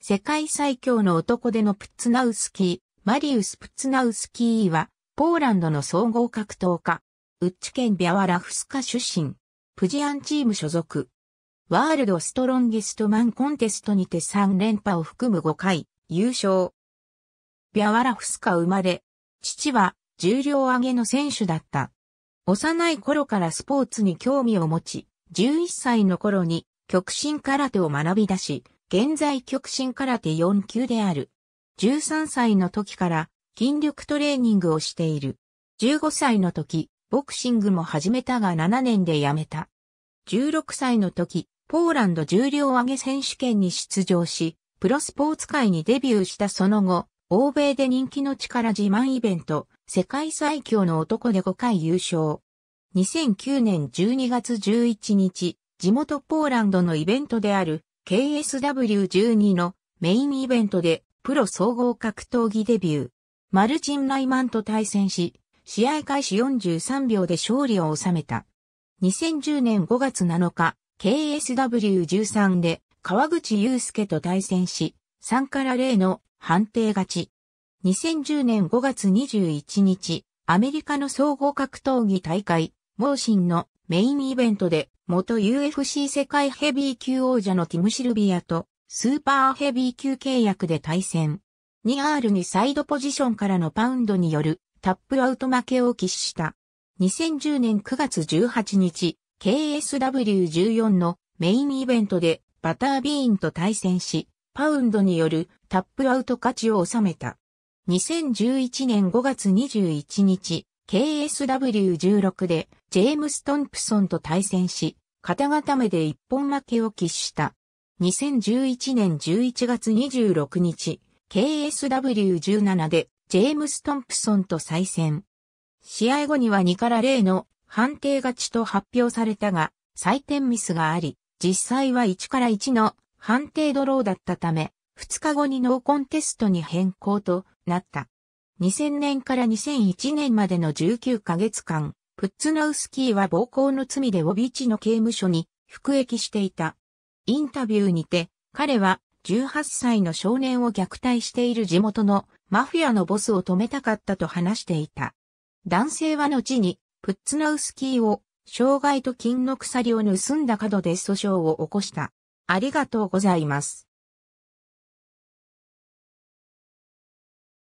世界最強の男でのプッツナウスキー、マリウス・プッツナウスキーは、ポーランドの総合格闘家、ウッチ県ビャワラフスカ出身、プジアンチーム所属。ワールドストロンゲストマンコンテストにて3連覇を含む5回、優勝。ビャワラフスカ生まれ、父は重量上げの選手だった。幼い頃からスポーツに興味を持ち、11歳の頃に極真空手を学び出し、現在極真空手4級である。13歳の時から筋力トレーニングをしている。15歳の時、ボクシングも始めたが7年で辞めた。16歳の時、ポーランド重量上げ選手権に出場し、プロスポーツ界にデビューしたその後、欧米で人気の力自慢イベント、世界最強の男で5回優勝。2009年12月11日、地元ポーランドのイベントである KSW12 のメインイベントでプロ総合格闘技デビュー。マルチン・ライマンと対戦し、試合開始43秒で勝利を収めた。2010年5月7日、KSW13 で川口祐介と対戦し、3から0の判定勝ち。2010年5月21日、アメリカの総合格闘技大会、モーシンのメインイベントで元 UFC 世界ヘビー級王者のティム・シルビアとスーパーヘビー級契約で対戦。2R2 サイドポジションからのパウンドによるタップアウト負けを喫した。2010年9月18日、KSW14 のメインイベントでバタービーンと対戦し、パウンドによるタップアウト勝ちを収めた。2011年5月21日、KSW16 でジェームス・トンプソンと対戦し、肩固めで一本負けを喫した。2011年11月26日、KSW17 でジェームス・トンプソンと再戦。試合後には2から0の判定勝ちと発表されたが、採点ミスがあり、実際は1から1の判定ドローだったため、2日後にノーコンテストに変更となった。2000年から2001年までの19ヶ月間、プッツナウスキーは暴行の罪でオビチの刑務所に服役していた。インタビューにて、彼は18歳の少年を虐待している地元のマフィアのボスを止めたかったと話していた。男性は後に、プッツナウスキーを、障害と金の鎖を盗んだ角で訴訟を起こした。ありがとうございます。